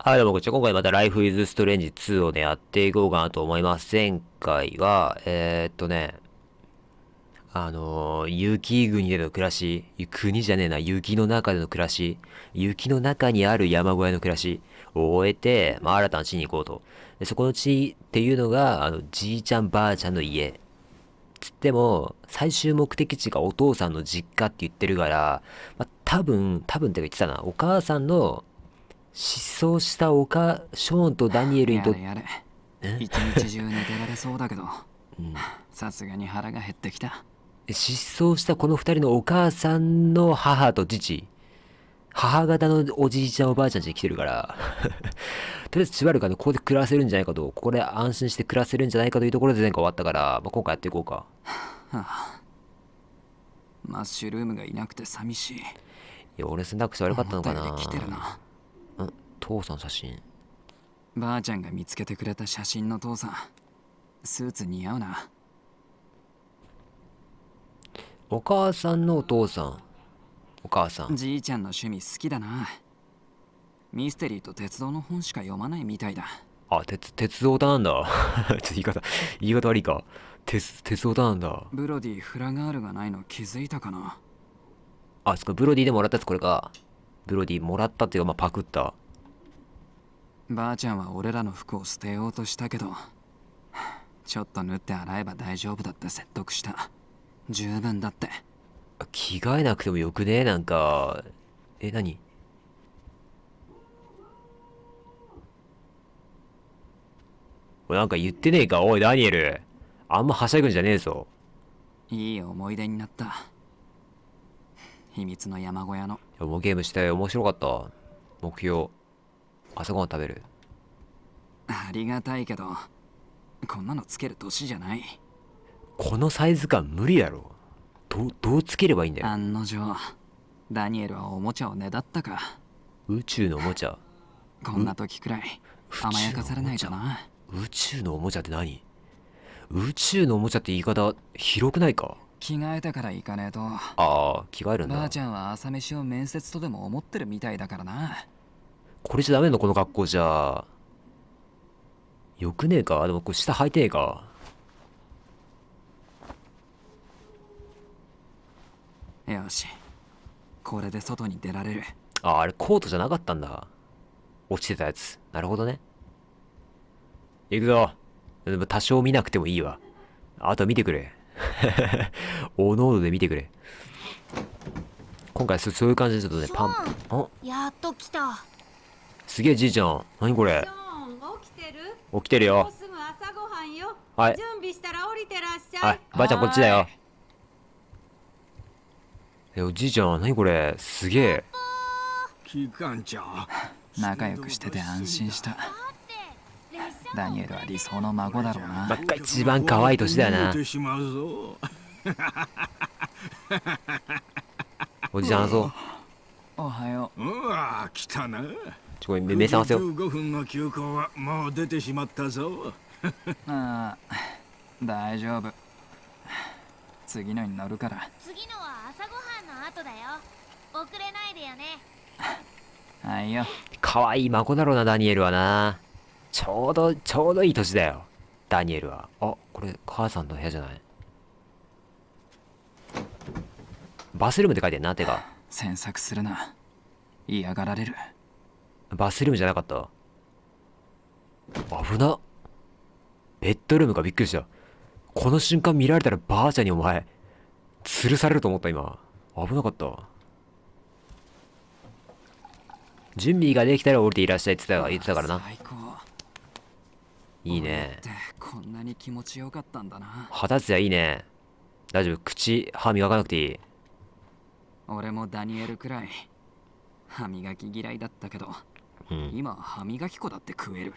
はい、どうもこんにちは。今回また Life is Strange 2をね、やっていこうかなと思います。前回は、えー、っとね、あのー、雪国での暮らし、国じゃねえな、雪の中での暮らし、雪の中にある山小屋の暮らしを終えて、まあ、新たな地に行こうと。でそこの地っていうのが、あの、じいちゃんばあちゃんの家。つっても、最終目的地がお父さんの実家って言ってるから、まあ、多分、多分って言ってたな、お母さんの失踪したおかショーンとダニエルにとって一日中寝てられそうだけどさすがに腹が減ってきた失踪したこの二人のお母さんの母と父母方のおじいちゃんおばあちゃんちに来てるから とりあえずしばらくここで暮らせるんじゃないかとここで安心して暮らせるんじゃないかというところで前回終わったから、まあ、今回やっていこうか、マッシュルームがいなくて寂しいいや俺選択肢悪かったのかな来てるな父さん写真ばあちゃんが見つけてくれた写真の父さんスーツ似合うなお母さんのお父さんお母さんじいちゃんの趣味好きだなミステリーと鉄道の本しか読まないみたいだあ鉄鉄道だなんだ ちょっと言い方言い方悪いか鉄鉄道だなんだブロディフラガールがないの気づいたかなあそこブロディでもらったやつこれかブロディもらったっていうかまあパクったばあちゃんは俺らの服を捨てようとしたけどちょっと縫って洗えば大丈夫だって説得した十分だって着替えなくてもよくねなんかえ何おなんか言ってねえかおいダニエルあんまはしゃぐんじゃねえぞいい思い出になった秘密の山小屋の重ゲームしたい面白かった目標朝ごはん食べるありがたいけどこんなのつける年じゃないこのサイズ感無理やろどどうつければいいんだよ案の定ダニエルはおもちゃをねだったか宇宙のおもちゃこんな時くらい甘やかされないじゃな宇宙のおもちゃって何宇宙のおもちゃって言い方広くないか着替えたから行かねえとああ着替えるんだばあちゃんは朝飯を面接とでも思ってるみたいだからなこれじゃダメのこの格好じゃ。よくねえかでもこれ下履いてえか。よし。これで外に出られる。あ、あれコートじゃなかったんだ。落ちてたやつ。なるほどね。行くぞ。でも多少見なくてもいいわ。あと見てくれ。おのおので見てくれ。今回そういう感じでちょっとね、パン。やっと来た。すげえじいちゃん。何これ。起きてる起きてるよ。朝ごはんよ。はい。準備したら降りてらっしゃい。はい。ばあちゃんこっちだよ。え、おじいちゃん、何これ。すげえ。仲良くしてて安心した。ダニエルは理想の孫だろうな。ばっか一番可愛い年だよな。おじいちゃん、そう。おはよう。うわ、来たな。すごい目覚ませよ5分の休校はもう出てしまったぞ ああ大丈夫次のに乗るから次のは朝ごはんの後だよ遅れないでよねは いよ可愛い孫だろうなダニエルはなちょうどちょうどいい年だよダニエルはあこれ母さんの部屋じゃないバスルームって書いてんな手が 詮索するな嫌がられるバスルームじゃなかった危なベッドルームかびっくりした。この瞬間見られたらばあちゃんにお前、吊るされると思った今。危なかった。準備ができたら降りていらっしゃいって言ってたからな。いいね。こんなに気持ちよかったんだな。二十歳ゃいいね。大丈夫、口、歯磨かなくていい。俺もダニエルくらい、歯磨き嫌いだったけど、うん、今歯磨き粉だって食える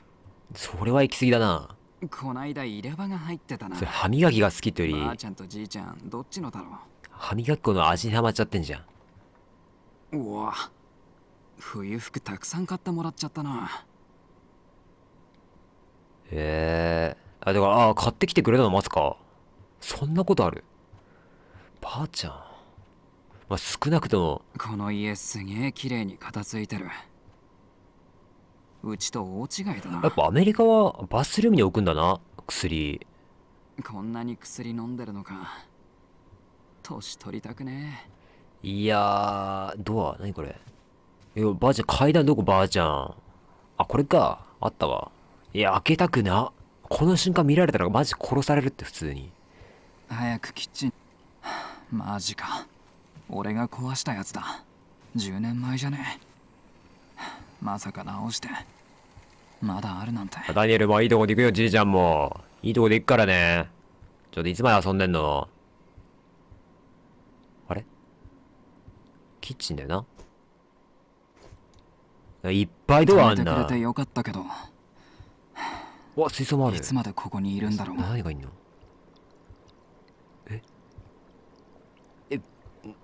それは行き過ぎだなこないだ入れ歯が入ってたなそれ歯磨きが好きというよりばあちゃんとじいちゃんどっちのだろう歯磨き粉の味にはまっちゃってんじゃんうわ冬服たくさん買ってもらっちゃったなへえー、あだからあ買ってきてくれたの待つかそんなことあるばあちゃんまあ、少なくともこの家すげえ綺麗に片付いてるうちと大違いだなやっぱアメリカはバスルームに置くんだな薬こんなに薬飲んでるのか年取りたくねいやドア何これいやばあちゃん階段どこばあちゃんあこれかあったわいや開けたくなこの瞬間見られたらマジ殺されるって普通に早くキッチンマジか俺が壊したやつだ10年前じゃねえまさか直してまだあるなんてダニエルもいいとこで行くよじいちゃんもいいとこで行くからねちょっといつまで遊んでんのあれキッチンだよないっぱいドアあんなてよかったけどわ水槽もあるいつまでここにいるんだろう何がいんのええ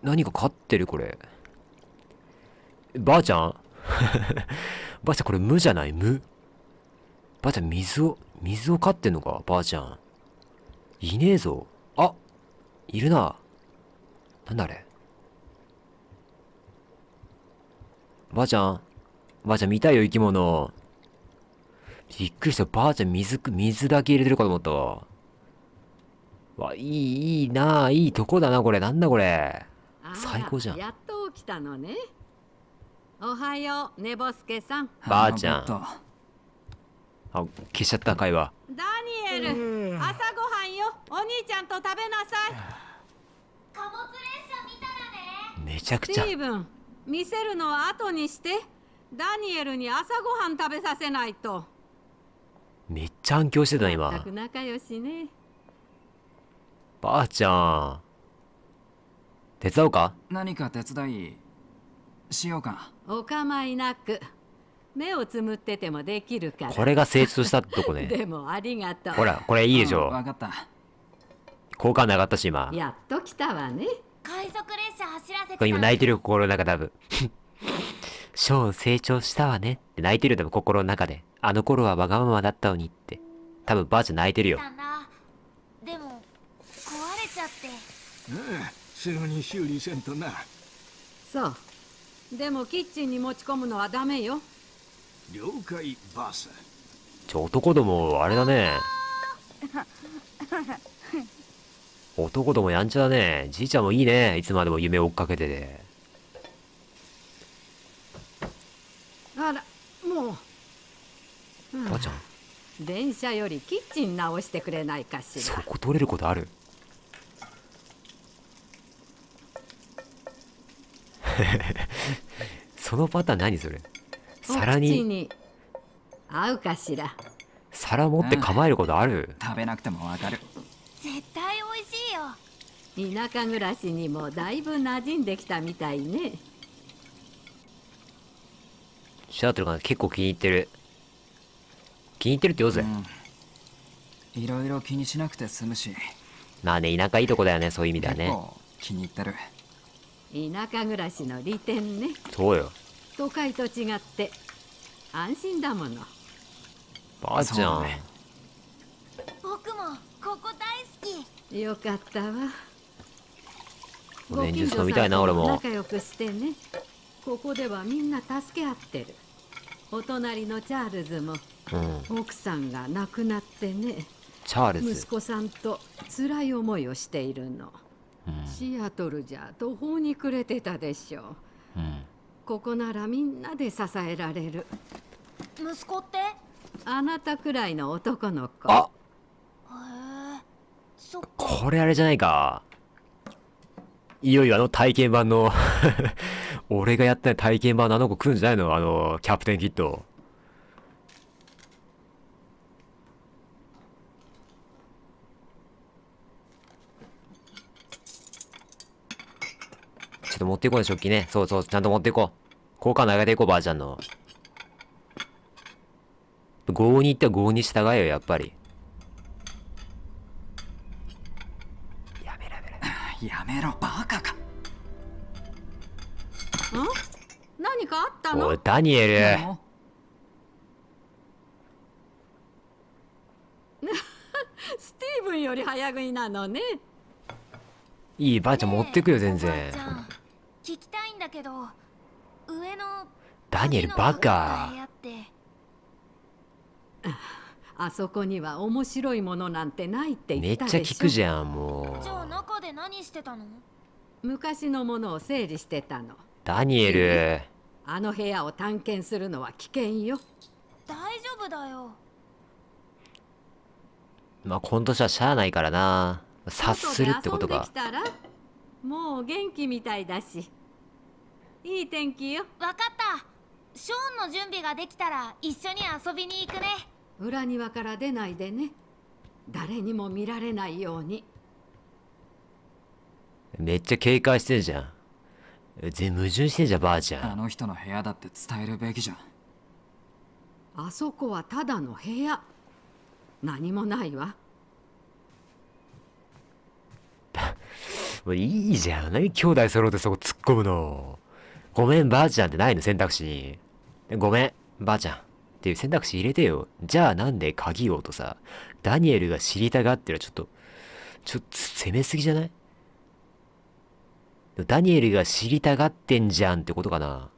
何か飼ってるこればあちゃん ばあちゃんこれ無じゃない無。ばあちゃん水を、水を飼ってんのかばあちゃん。いねえぞ。あいるな。なんだあれ。ばあちゃん。ばあちゃん見たいよ、生き物。びっくりした。ばあちゃん水、水だけ入れてるかと思ったわ。わ、いい、いいなあいいとこだな、これ。なんだこれ。最高じゃん。やっと起きたのね。おはよう、寝ぼすけさん。ばあちゃん。あ、消しちゃった会話。ダニエル、朝ごはんよ、お兄ちゃんと食べなさい。貨物列車見たらね。めちゃくちゃ。スティーブン、見せるのは後にして。ダニエルに朝ごはん食べさせないと。めっちゃ反響してた今。仲良しね。ばあちゃん。手伝おうか何か手伝いしようか。お構いなく目をつむっててもできるからこれが成長したとこね でもありがとうほらこれいいでしょわかった好感度上がったし今やっと来たわね快速列車走らせて今泣いてる心の中多分小 成長したわねって泣いてるでも心の中であの頃はわがままだったのにって多分ばあちゃん泣いてるよでも壊れちゃってうんすぐに修理せんとなそうでもキッチンに持ち込むのはダメよ了解バスちょ男どもあれだね男どもやんちゃだねじいちゃんもいいねいつまでも夢追っかけててあらもう、母ばあちゃん電車よりキッチン直してくれないかしらそこ取れることあるそのパターン何それ皿に合うかしら皿持って構えることある、うん、食べなくてもわかる絶対美味しいよ田舎暮らしにもだいぶ馴染んできたみたいねシャートルが結構気に入ってる気に入ってるってよぜ、うん、いろいろ気にしなくて済むしまあね田舎いいとこだよねそういう意味ではね気に入ってる田舎暮らしの利点ねそうよ都会と違って安心だものばあちゃん、僕もここ大好きよかったわ年中さんみたいな俺も仲良くしてねここではみんな助け合ってるお隣のチャールズも、うん、奥さんが亡くなってねチャールズ息子さんと辛い思いをしているのシアトルじゃ途方に暮れてたでしょう、うん、ここならみんなで支えられる息子ってあなたくらいの男の子あっこれあれじゃないかいよいよあの体験版の 俺がやった体験版のあの子来るんじゃないのあのキャプテンキッドょっと持っていこうね、食器ね。そうそう、ちゃんと持っていこう。換果投げていこう、ばあちゃんの。合に行ったら合に従えよ、やっぱり。やめろやめろ。やめろ、バカか。ん何かあったのおい、ダニエル。スティーブンより早食いなのね。いい、ばあちゃん持ってくよ、全然。ねだけど上のダニエルバカ あそこには面白いものなんてないってめっちゃ聞くじゃんもうしてたの昔のものをしてたのダニエル あの部屋を探検するのは危険よ大丈夫だよまあ今年はしゃあないからな察するってことかもう元気みたいだしいい天気よ分かったショーンの準備ができたら一緒に遊びに行くね裏庭から出ないでね誰にも見られないようにめっちゃ警戒してんじゃん全矛盾してんじゃんばあちゃんあの人の部屋だって伝えるべきじゃんあそこはただの部屋何もないわ もういいじゃん何兄弟揃ってそこ突っ込むのごめんばあちゃんってないの選択肢に。ごめんばあちゃんっていう選択肢入れてよ。じゃあなんで鍵をとさ、ダニエルが知りたがってるちょっと、ちょっと攻めすぎじゃないダニエルが知りたがってんじゃんってことかな。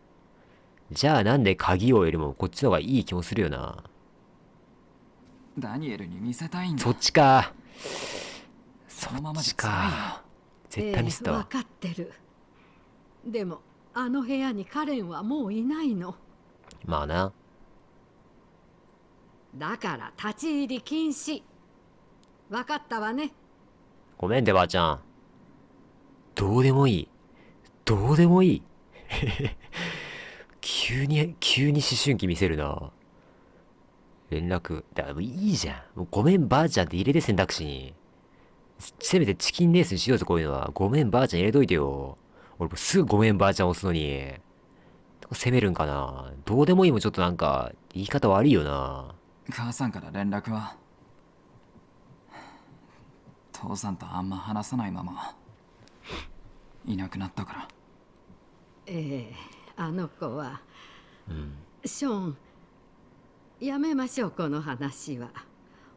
じゃあなんで鍵をよりもこっちの方がいい気もするよな。ダニエルに見せたいんだ。そっちか。そのままか。絶対ミスったわ。えー、分かってる。でもあの部屋にカレンはもういないのまあなだから立ち入り禁止分かったわねごめんでばあちゃんどうでもいいどうでもいい 急に急に思春期見せるな連絡だいいじゃんごめんばあちゃんって入れて選択肢にせめてチキンレースにしようぜこういうのはごめんばあちゃん入れといてよ俺もすぐごめんばあちゃん押すのに。攻めるんかなどうでもいいもちょっとなんか、言い方悪いよな。母さんから連絡は父さんとあんま話さないまま、いなくなったから。ええあの子は。うん、ショーン、やめましょう、この話は。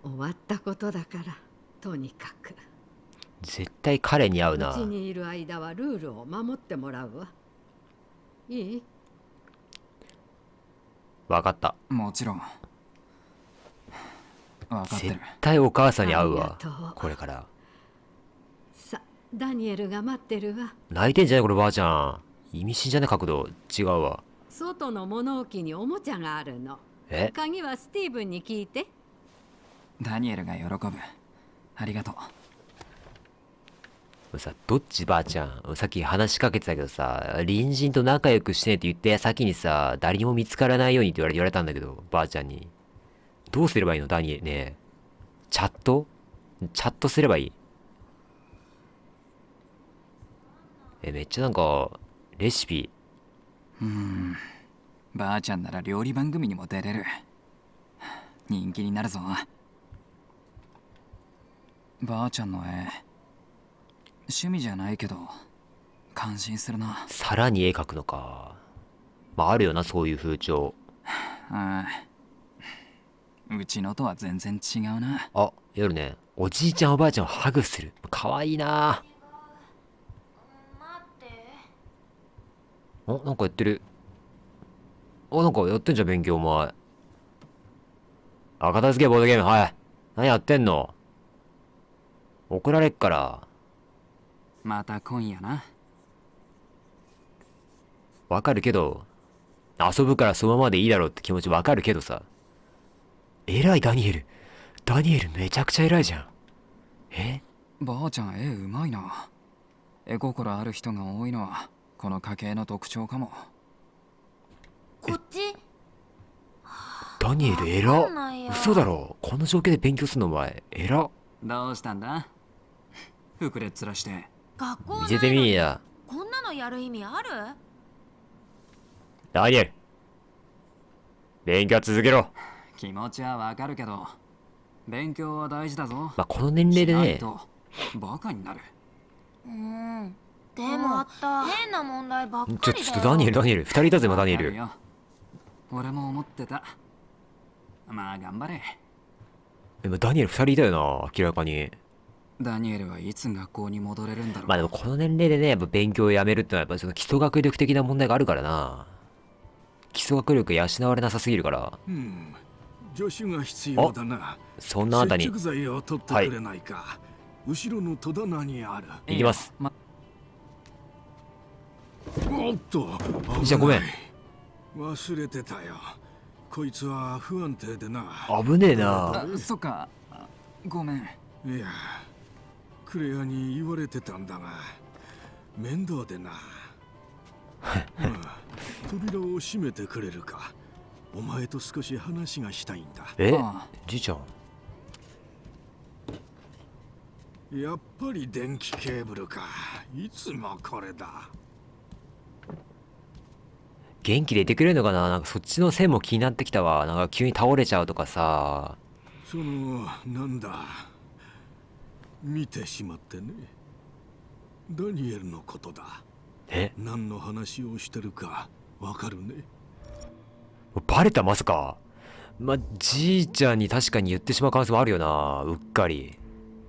終わったことだから、とにかく。絶対彼に会うな家にいる間はルールを守ってもらうわいい分かったもちろん絶対お母さんに会うわこれからさダニエルが待ってるわ泣いてんじゃなこればあちゃん意味深じゃね角度違うわ外の物置におもちゃがあるのえ鍵はスティーブンに聞いてダニエルが喜ぶありがとうさ、どっちばあちゃん。さっき話しかけてたけどさ、隣人と仲良くしてねって言って、先にさ、誰にも見つからないようにって言われたんだけど、ばあちゃんに。どうすればいいのダニエ、ねえ。チャットチャットすればいい。え、めっちゃなんか、レシピ。うん。ばあちゃんなら料理番組にも出れる。人気になるぞ。ばあちゃんの絵。趣味じゃないけど感心するなさらに絵描くのかまああるよなそういう風潮ああうちのとは全然違うなあ夜ねおじいちゃんおばあちゃんをハグするかわいいなおなんかやってるあなんかやってんじゃん勉強お前あ片付けボードゲームはい何やってんの怒られっからまた今夜なわかるけど遊ぶからそのままでいいだろうって気持ちわかるけどさ偉いダニエルダニエルめちゃくちゃ偉いじゃんえばあちゃん絵うまいな絵心ある人が多いのはこの家系の特徴かもこっちダニエル偉嘘だろこの状況で勉強するのお前偉どうしたんだ 膨れっ面して学校見せてみや。こんなのやる意味あるダニエル。勉強続けろ。気持ちはわかるけど、勉強は大事だぞ。まあ、この年齢でね。バカになる。うん。でも、あった変な問題ばっかりちょ、ちょっとダニエル、ダニエル。二人だぜ、ま、ダニエル。俺も思ってた。まあ、頑張れ。今、ダニエル二人いたよな、明らかに。ダニエルはいつ学校に戻れるんだろうまあでもこの年齢でね、やっぱ勉強をやめるってのはやっぱその基礎学力的な問題があるからな。基礎学力養われなさすぎるから。うん。助手が必要だな。そんなあたり。剤を取ってくれないか。はい、後ろの戸棚にある。いきます。ま、おっと。じゃごめん。忘れてたよ。こいつは不安定でな。危ねえな。そっか。ごめん。いや。クレアに言われてたんだが面倒でなまあ、扉を閉めてくれるかお前と少し話がしたいんだえじいちゃんやっぱり電気ケーブルかいつもこれだ元気でいてくれるのかななんかそっちの線も気になってきたわなんか急に倒れちゃうとかさそのなんだ見てしまってねダニエルのことだえ何の話をしてるかわかるねバレたまさかまあ、じいちゃんに確かに言ってしまう可能性もあるよなうっかり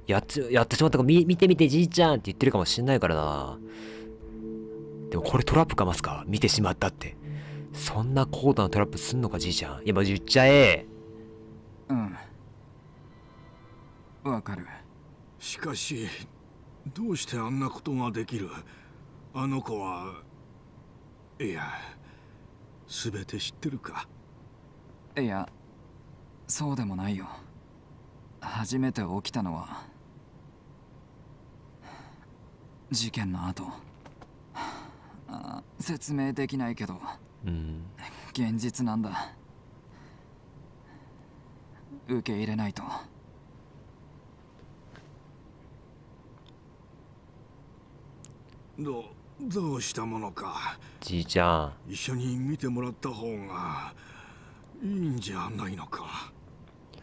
やっやってしまったか見見て見てじいちゃんって言ってるかもしんないからなでもこれトラップかますか見てしまったってそんな高度なトラップすんのかじいちゃんいやま言っちゃえうんわかるしかしどうしてあんなことができるあの子はいや全て知ってるかいやそうでもないよ初めて起きたのは事件の後あ説明できないけど、うん、現実なんだ受け入れないと。どどうしたものかじいちゃん一緒に見てもらった方がいいんじゃないのか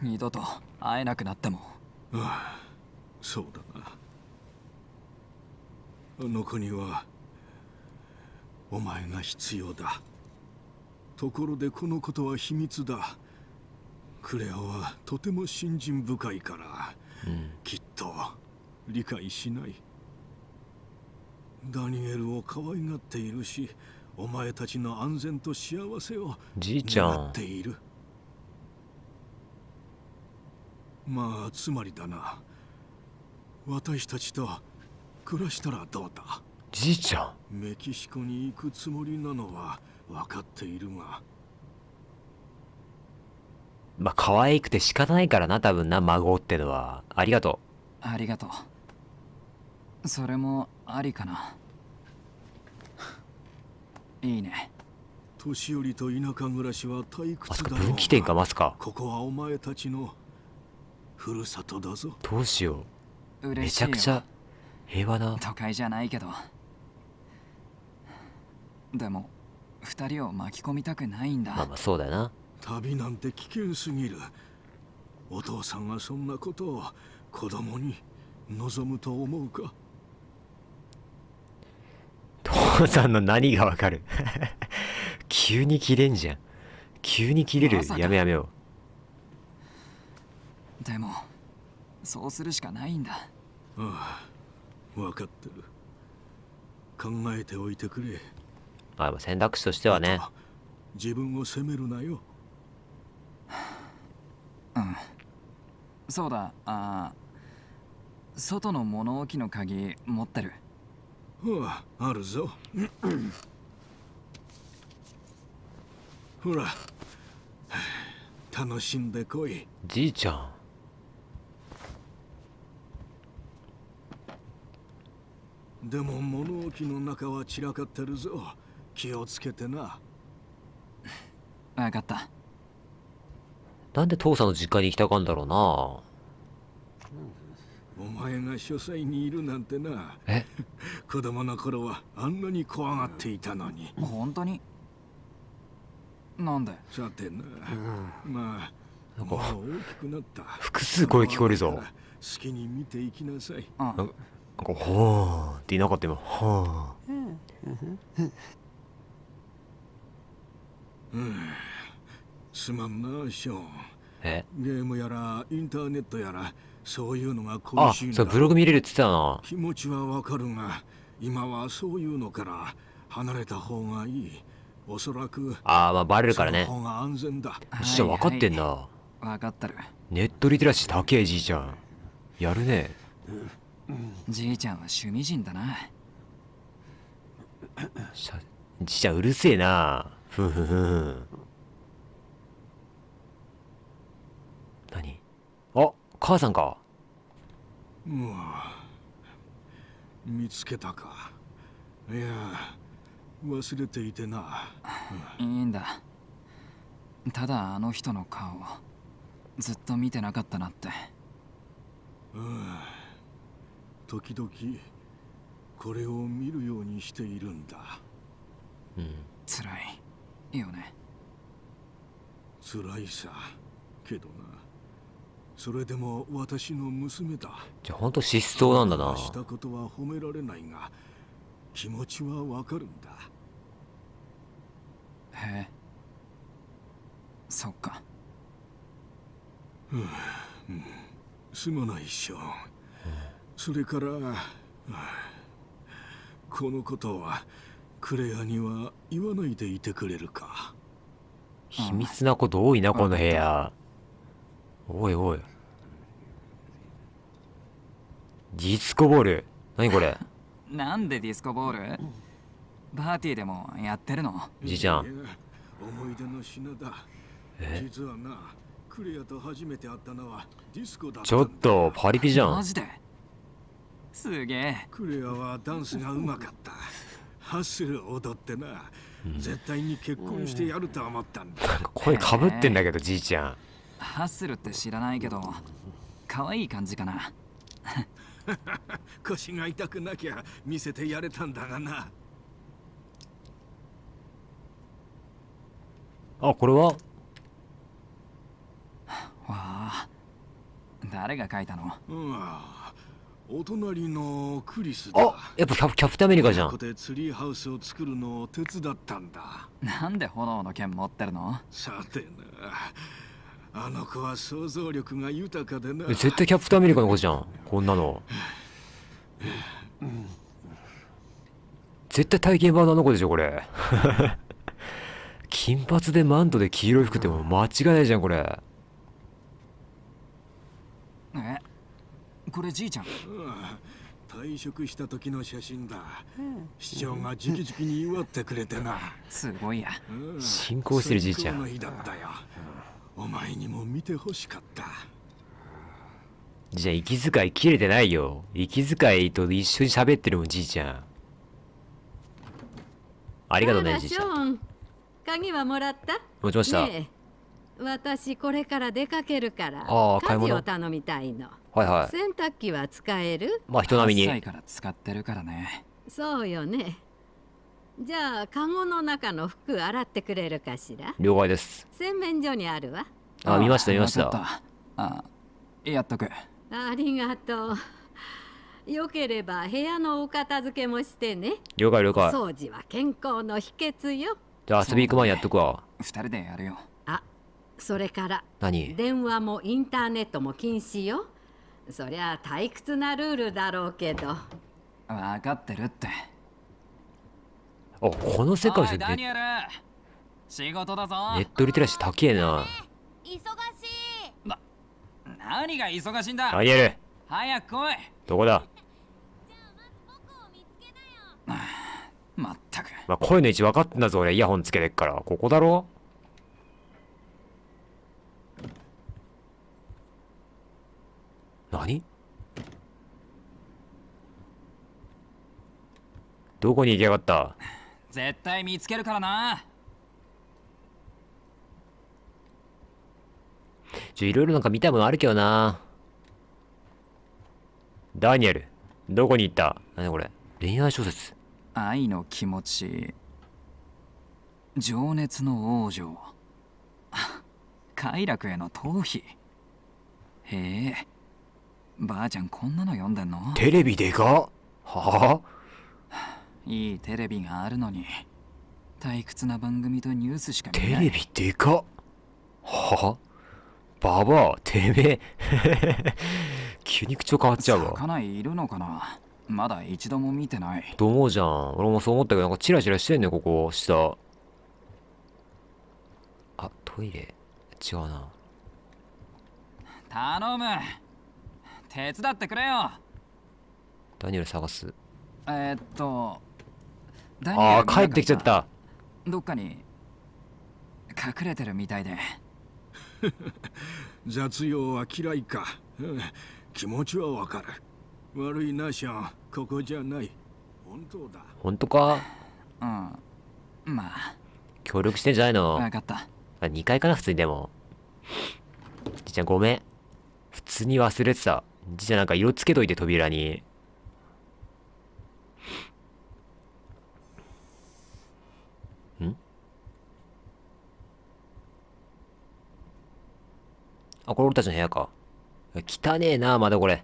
二度と会えなくなってもああそうだなあの子にはお前が必要だところでこのことは秘密だクレオはとても信心深いから、うん、きっと理解しないダニエルを可愛がっているしお前たちの安全と幸せをじいちゃんまあつまりだな私たちと暮らしたらどうだじいちゃんメキシコに行くつもりなのは分かっているがまあ可愛くて仕方ないからな多分な孫ってのはありがとうありがとうそれもありかないいね年寄りと田舎暮らしは退屈だろう分岐点かここはお前たちのふるさとだぞどうしようめちゃくちゃ平和な都会じゃないけどでも二人を巻き込みたくないんだまあまあそうだな旅なんて危険すぎるお父さんがそんなことを子供に望むと思うかさんの何がわかる 急に切れんじゃん急に切れる、ま、やめやめよでもそうするしかないんだああ分かってる考えておいてくれあ選択肢としてはね自分を責めるなよ うんそうだあ外の物置の鍵持ってるほらあるぞほら楽しんでこいじいちゃんでも物置の中は散らかってるぞ気をつけてな分かったなんで父さんの実家に行きたかんだろうなお前が書斎にいるなんてなえ 子供の頃はあんなに怖がっていたのに本当になんでさてな、うん、まあなんか複数声聞こえるぞ好きに見ていきなさいなんか「ほうっていなかったよほううんすまんなショーンゲームやらインターネットやらそういうのが恋しいあ、そうブログ見れるって言ってたな。気持ちはわかるが、今はそういうのから離れた方がいい。おそらく。ああ、まあバレるからね。方が安全だ。じゃ分かってんだ。分かったる。ネットリテラシー高いじいちゃん。やるね。うん、じいちゃんは趣味人だな。じいちゃんうるせえな。ふふふ。母さんかもう見つけたかいや忘れていてな、うん、いいんだただあの人の顔をずっと見てなかったなってうん時々これを見るようにしているんだうん辛いよね辛いさけどなそれでも私の娘だじゃ本当失踪なんだなしたことは褒められないが気持ちはわかるんだへえそっかうん、すまないっしょ、それからこのことはクレアには言わないでいてくれるか秘密なこと多いなこの部屋おいおいディスコボール何これ なんでディスコボールパーティーでもやってるのじいちゃん思い出の品だ実はなクレアと初めて会ったのはディスコだちょっとパリピじゃんマジですげえクレアはダンスがうまかったハッスル踊ってな、絶対に結婚してやると思ったんだ、うん、か声かぶってんだけどじいちゃんハッスルって知らないけど可愛い感じかな 腰が痛くなきゃ見せてやれたんだがなあこれはわあ誰が書いたのうんお隣のクリスだあやっぱキャプキャプテンアメリカじゃんここでツリーハウスを作るのを手伝ったんだなんで炎の剣持ってるのさてなあの子は想像力が豊かでな絶対キャプテンアメリカの子じゃんこんなの絶対体験版のあの子でしょこれ 金髪でマントで黄色い服っても間違いないじゃんこれえこれじいちゃん退職した時の写真だ、市長が直々に祝ってくれてなすごいや信仰してるじいちゃんお前にも見てほしかったじゃあ息遣い切れてないよ息遣いと一緒に喋ってるもんじいちゃんありがとうねじいちゃん鍵はもらった持ちました、ね、私これから出かけるからああ買い物を頼みたいのはいはい洗濯機は使えるまあ人並みにから使ってるからねそうよねじゃあカゴの中の服洗ってくれるかしら了解です洗面所にあるわあ見ました見ましたあやっとくありがとうよければ部屋のお片付けもしてね了解了解掃除は健康の秘訣よじゃあ遊び行く前やっとくわ二人でやるよあそれから何電話もインターネットも禁止よそりゃ退屈なルールだろうけど分かってるってあこの世界じゃネ仕事だぞネットリテラシー高えな忙しいな何が忙しいんだダニエル早く来いどこだまった くまあ声の位置分かってんだぞ俺イヤホンつけてっからここだろ何どこに行きやがった絶対見つけるからなちょいろいろなんか見たいものあるけどなダニエルどこに行った何これ恋愛小説愛の気持ち情熱の王女快楽への逃避へえばあちゃんこんなの読んでんのテレビでかはあいいテレビがあるのに退屈な番組とニュースしか見ないテレビでかっはババアてめえ 急に口調変わっちゃうわ魚いるのかなまだ一度も見てないと思うじゃん俺もそう思ったけどなんかチラチラしてんねここ下あトイレ違うな頼む手伝ってくれよダニエル探すえー、っとああ帰ってきちゃったどっかに隠れてるみたいで 雑用は嫌いか、気持ちはわかる悪いなシャンここじゃない本当だ本当か うんまあ協力してんじゃないの分かったあ2階かな普通にでもじいちゃんごめん普通に忘れてたじいちゃんなんか色つけといて扉にあ、これ俺たちの部屋か。汚ねえな、まだこれ。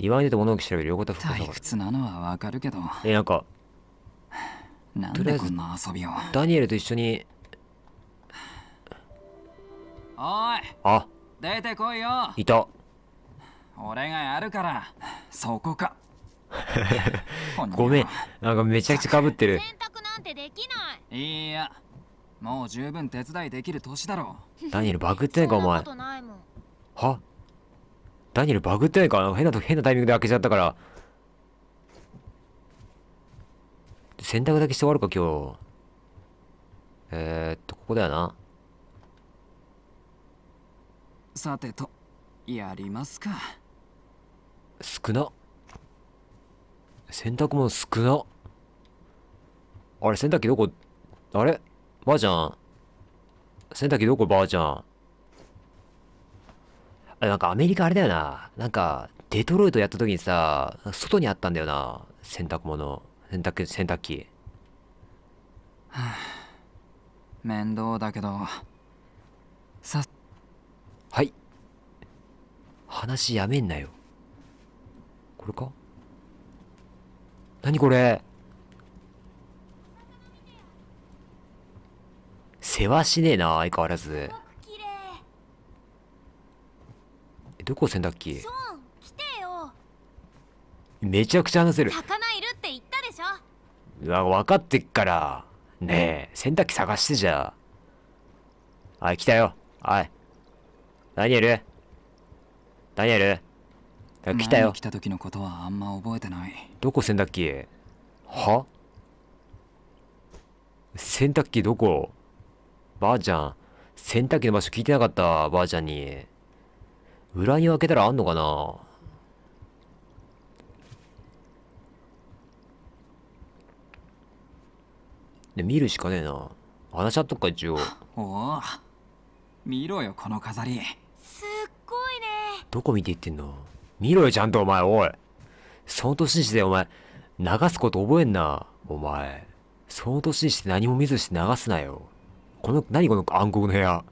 2に出て物置調べる横方と屈なのはわかるけど。え、なんか。なんでこんな遊びを。ダニエルと一緒に。おい。あ。出てこいよ。いた。俺がやるから。そこか。ごめん。なんかめちゃくちゃかぶってる。洗濯なんてできない。い。いや。もう十分手伝いできる年だろう。ダニエルバグってえかお前。はダニエルバグってないか変な変なタイミングで開けちゃったから。洗濯だけして終わるか今日。えー、っと、ここだよな。さてと、やりますか。少な。洗濯物少な。あれ、洗濯機どこあればあちゃん。洗濯機どこばあちゃん。あ、なんかアメリカあれだよな。なんか、デトロイトやった時にさ、外にあったんだよな。洗濯物。洗濯、洗濯機。はあ、面倒だけど。さはい。話やめんなよ。これか何これ世話しねえな、相変わらず。え、どこ洗濯機来てよめちゃくちゃ話せる。魚いるって言ったでしょうわ、分かってっから。ねえ、洗濯機探してじゃあ。あい、来たよ。はい。ダニエルダニエル来たよ。来た時のことはあんま覚えてない。どこ洗濯機は洗濯機どこばあちゃん。洗濯機の場所聞いてなかった、ばあちゃんに。裏に開けたらあんのかなで、見るしかねえな。話し合っとくか、一応。おお。見ろよ、この飾り。すっごいね。どこ見ていってんの見ろよ、ちゃんと、お前、おい。その年にして、お前、流すこと覚えんな、お前。その年にして何も見ずして流すなよ。この、何この暗黒の部屋。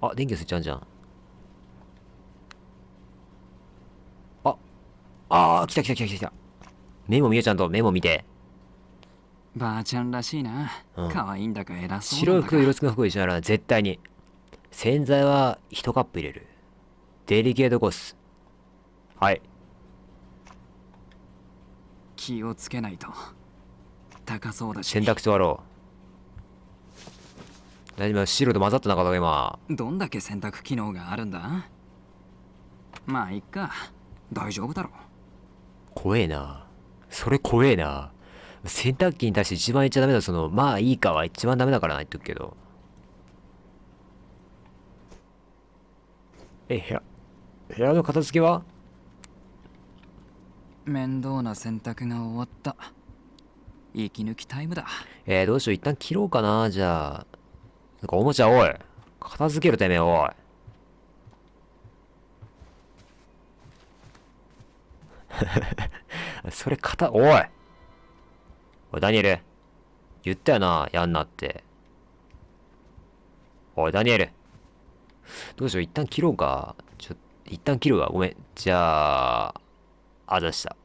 あ、電気吸っちゃうじゃん。あ、あー、来た来た来た来たメモ見えちゃんとメモ見て。ばあちゃんらしいな。可、う、愛、ん、いんだか偉そう白い服色付きの服一緒な絶対に。洗剤は1カップ入れる。デリケートコース。はい。気をつけないと。高そうだし。洗濯槽あろう。何今白と混ざってなかった今どんだけ洗濯機能があるんだまあいっか大丈夫だろ怖えなそれ怖えな洗濯機に対して一番言っちゃダメだそのまあいいかは一番ダメだからな言っとくけどえ部屋部屋の片付けは面倒な洗濯が終わった息抜きタイムだえー、どうしよう一旦切ろうかなじゃあなんかおもちゃおい。片付けるてめえおい。それ片、おいおい、ダニエル。言ったよな、やんなって。おい、ダニエル。どうしよう、一旦切ろうか。ちょ、一旦切るわ。ごめん。じゃあ、あざした。